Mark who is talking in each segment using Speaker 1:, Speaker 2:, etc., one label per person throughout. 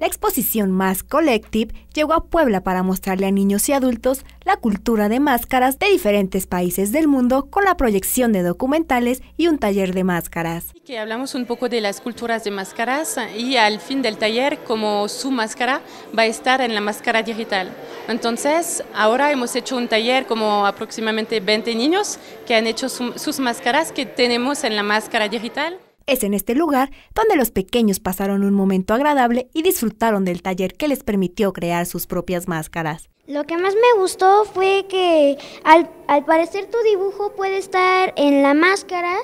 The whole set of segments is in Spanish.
Speaker 1: La exposición más Collective llegó a Puebla para mostrarle a niños y adultos la cultura de máscaras de diferentes países del mundo con la proyección de documentales y un taller de máscaras.
Speaker 2: Que hablamos un poco de las culturas de máscaras y al fin del taller como su máscara va a estar en la máscara digital. Entonces ahora hemos hecho un taller como aproximadamente 20 niños que han hecho sus máscaras que tenemos en la máscara digital.
Speaker 1: Es en este lugar donde los pequeños pasaron un momento agradable y disfrutaron del taller que les permitió crear sus propias máscaras.
Speaker 2: Lo que más me
Speaker 3: gustó fue que al, parecer tu dibujo puede estar en la máscara,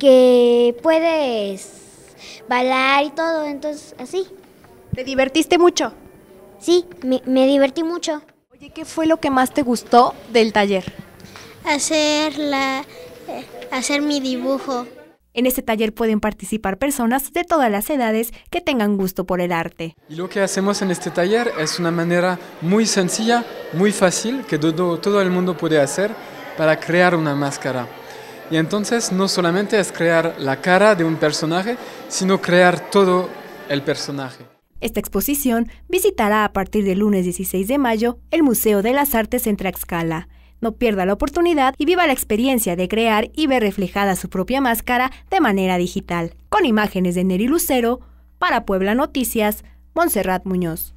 Speaker 3: que puedes bailar y todo, entonces así. ¿Te divertiste mucho? Sí, me, divertí mucho. Oye, ¿qué fue lo que
Speaker 1: más te gustó del taller?
Speaker 3: hacer
Speaker 1: eh, mi dibujo. En este taller pueden participar personas de todas las edades que tengan gusto por el arte.
Speaker 4: Y lo que hacemos en este taller es una manera muy sencilla, muy fácil, que todo, el mundo puede hacer para crear una máscara. Y entonces no solamente es crear la cara de un personaje, sino crear todo el personaje.
Speaker 1: Esta exposición visitará a partir del lunes 16 de mayo el Museo de las Artes en Tlaxcala. No pierda la oportunidad y viva la experiencia de crear y ver reflejada su propia máscara de manera digital. Con imágenes de Neri Lucero, para Puebla Noticias, Montserrat Muñoz.